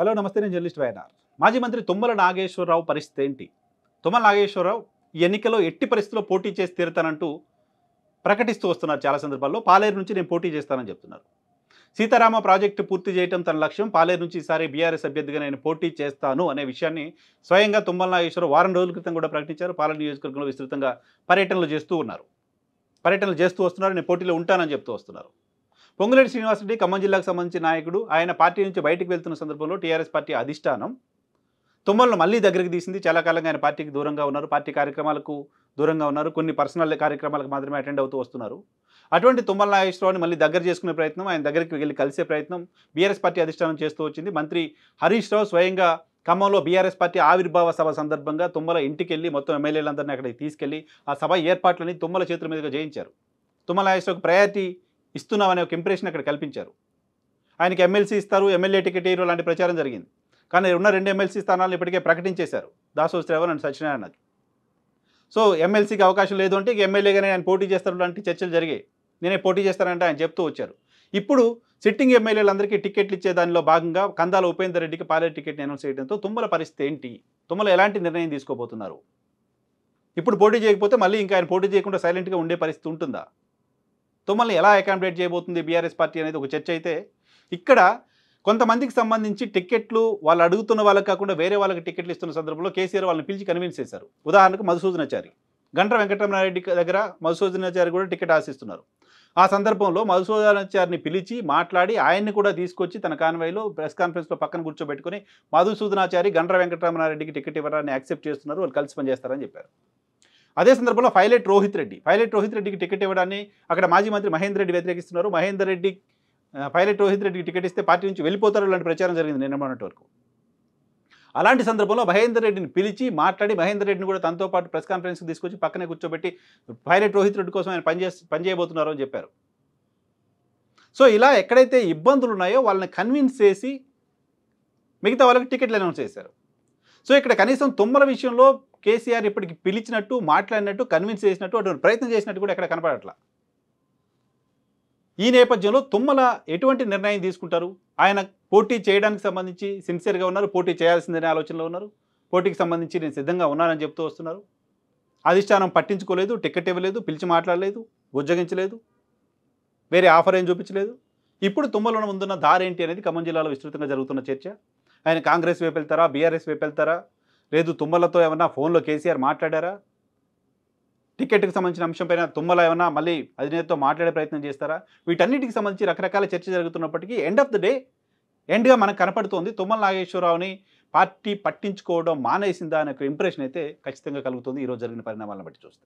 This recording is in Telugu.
హలో నమస్తే నేను జర్నలిస్ట్ వైఎన్ఆర్ మాజీ మంత్రి తుమ్మల నాగేశ్వరరావు పరిస్థితి ఏంటి తుమ్మల నాగేశ్వరరావు ఎన్నికలో ఎట్టి పరిస్థితిలో పోటీ చేసి తీరుతానంటూ ప్రకటిస్తూ వస్తున్నారు చాలా సందర్భాల్లో పాలేరు నుంచి నేను పోటీ చేస్తానని చెప్తున్నారు సీతారామ ప్రాజెక్టు పూర్తి చేయడం తన లక్ష్యం పాలేరు నుంచి ఈసారి బీఆర్ఎస్ అభ్యర్థిగా నేను పోటీ చేస్తాను అనే విషయాన్ని స్వయంగా తుమ్మల నాగేశ్వరరావు వారం రోజుల క్రితం కూడా ప్రకటించారు పాలేరు నియోజకవర్గంలో విస్తృతంగా పర్యటనలు చేస్తూ ఉన్నారు పర్యటనలు చేస్తూ వస్తున్నారు నేను పోటీలో ఉంటానని చెప్తూ వస్తున్నారు పొంగులేటి శ్రీనివాసరెడ్డి ఖమ్మం జిల్లాకు సంబంధించిన నాయకుడు ఆయన పార్టీ నుంచి బయటకు వెళ్తున్న సందర్భంలో టీఆర్ఎస్ పార్టీ అధిష్టానం తుమ్మలను మళ్ళీ దగ్గరికి తీసింది చాలా కాలంగా ఆయన పార్టీకి దూరంగా ఉన్నారు పార్టీ కార్యక్రమాలకు దూరంగా ఉన్నారు కొన్ని పర్సనల్ కార్యక్రమాలకు మాత్రమే అటెండ్ అవుతూ వస్తున్నారు అటువంటి తుమ్మల నాగేశ్వరరావుని మళ్ళీ దగ్గర చేసుకునే ప్రయత్నం ఆయన దగ్గరికి వెళ్ళి కలిసే ప్రయత్నం బీఆర్ఎస్ పార్టీ అధిష్టానం చేస్తూ వచ్చింది మంత్రి హరీష్ రావు స్వయంగా ఖమ్మంలో బీఆర్ఎస్ పార్టీ ఆవిర్భావ సభ సందర్భంగా తుమ్మల ఇంటికి వెళ్ళి మొత్తం ఎమ్మెల్యేలందరినీ అక్కడికి తీసుకెళ్లి ఆ సభ ఏర్పాట్లని తుమ్మల చేతుల మీదుగా జయించారు తుమ్మల నాగేశ్వరకు ప్రయారిటీ ఇస్తున్నామనే ఒక ఇంప్రెషన్ అక్కడ కల్పించారు ఆయనకి ఎమ్మెల్సీ ఇస్తారు ఎమ్మెల్యే టికెట్ ఇయ్యరు లాంటి ప్రచారం జరిగింది కానీ ఉన్న రెండు ఎమ్మెల్సీ స్థానాలను ఇప్పటికే ప్రకటించేశారు దాసో శ్రవణ్ అండ్ సత్యనారాయణకి సో ఎమ్మెల్సీకి అవకాశం లేదు అంటే ఎమ్మెల్యేగానే ఆయన పోటీ చేస్తారు లాంటి చర్చలు జరిగాయి నేనే పోటీ చేస్తానంటే ఆయన చెప్తూ వచ్చారు ఇప్పుడు సిట్టింగ్ ఎమ్మెల్యేలందరికీ టికెట్లు ఇచ్చే దానిలో భాగంగా కందాల ఉపేందర్ రెడ్డికి పాలే టికెట్ని అనౌన్స్ చేయడంతో తుమ్మల పరిస్థితి ఏంటి తుమ్మల ఎలాంటి నిర్ణయం తీసుకోబోతున్నారు ఇప్పుడు పోటీ చేయకపోతే మళ్ళీ ఇంకా ఆయన పోటీ చేయకుండా సైలెంట్గా ఉండే పరిస్థితి ఉంటుందా తుమ్మల్ని ఎలా అకామిడేట్ చేయబోతుంది బీఆర్ఎస్ పార్టీ అనేది ఒక చర్చ అయితే ఇక్కడ కొంతమందికి సంబంధించి టిక్కెట్లు వాళ్ళు అడుగుతున్న వాళ్ళకి కాకుండా వేరే వాళ్ళకి టికెట్లు ఇస్తున్న సందర్భంలో కేసీఆర్ వాళ్ళని పిలిచి కన్విన్స్ చేశారు ఉదాహరణకు మధుసూదనాచారి గంట వెంకటరమణారెడ్డి దగ్గర మధుసూదనాచారి కూడా టికెట్ ఆశిస్తున్నారు ఆ సందర్భంలో మధుసూదనాచారిని పిలిచి మాట్లాడి ఆయన్ని కూడా తీసుకొచ్చి తన కాన్వాయ్లో ప్రెస్ కాన్ఫరెన్స్లో పక్కన కూర్చోబెట్టుకుని మధుసూదనాచారి గంట వెంకటరమణారెడ్డికి టికెట్ ఇవ్వడాన్ని యాక్సెప్ట్ చేస్తున్నారు వాళ్ళు కలిసి పనిచేస్తారని చెప్పారు అదే సందర్భంలో ఫైలెట్ రోహిత్ రెడ్డి ఫైలెట్ రోహిత్ రెడ్డికి టికెట్ ఇవ్వడాన్ని అక్కడ మాజీ మంత్రి మహేందర్ రెడ్డి వ్యతిరేకిస్తున్నారు మహేందర్ రెడ్డి పైలట్ రోహిత్ రెడ్డికి టికెట్ ఇస్తే పార్టీ నుంచి వెళ్ళిపోతారు ఇలాంటి ప్రచారం జరిగింది నిన్న మొన్నటి వరకు అలాంటి సందర్భంలో మహేందర్ రెడ్డిని పిలిచి మాట్లాడి మహేందర్ రెడ్డిని కూడా తనతో పాటు ప్రెస్ కాన్ఫరెన్స్కి తీసుకొచ్చి పక్కనే కూర్చోబెట్టి పైలట్ రోహిత్ రెడ్డి కోసం ఆయన పనిచే పనిచేయబోతున్నారు అని చెప్పారు సో ఇలా ఎక్కడైతే ఇబ్బందులు ఉన్నాయో వాళ్ళని కన్విన్స్ చేసి మిగతా వాళ్ళకి టికెట్లు అనౌన్స్ చేశారు సో ఇక్కడ కనీసం తుమ్మల విషయంలో కేసీఆర్ ఇప్పటికి పిలిచినట్టు మాట్లాడినట్టు కన్విన్స్ చేసినట్టు అటువంటి ప్రయత్నం చేసినట్టు కూడా ఎక్కడ కనపడట్లా ఈ నేపథ్యంలో తుమ్మల ఎటువంటి నిర్ణయం తీసుకుంటారు ఆయన పోటీ చేయడానికి సంబంధించి సిన్సియర్గా ఉన్నారు పోటీ చేయాల్సిందనే ఆలోచనలో ఉన్నారు పోటీకి సంబంధించి నేను సిద్ధంగా ఉన్నానని చెప్తూ వస్తున్నారు అధిష్టానం పట్టించుకోలేదు టికెట్ ఇవ్వలేదు పిలిచి మాట్లాడలేదు ఉజ్జగించలేదు వేరే ఆఫర్ ఏం చూపించలేదు ఇప్పుడు తుమ్మలో ముందున్న దారి ఏంటి అనేది ఖమ్మం జిల్లాలో విస్తృతంగా జరుగుతున్న చర్చ ఆయన కాంగ్రెస్ వైపు వెళ్తారా బీఆర్ఎస్ వైపు వెళ్తారా లేదు తుమ్మలతో ఏమన్నా ఫోన్లో కేసీఆర్ మాట్లాడారా టికెట్కి సంబంధించిన అంశంపైన తుమ్మల ఏమన్నా మళ్ళీ అధినేతతో మాట్లాడే ప్రయత్నం చేస్తారా వీటన్నిటికి సంబంధించి రకరకాల చర్చ జరుగుతున్నప్పటికీ ఎండ్ ఆఫ్ ద డే ఎండ్గా మనకు కనపడుతోంది తుమ్మల నాగేశ్వరరావుని పార్టీ పట్టించుకోవడం మానేసిందా అనే ఇంప్రెషన్ అయితే ఖచ్చితంగా కలుగుతుంది ఈరోజు జరిగిన పరిణామాలను బట్టి చూస్తే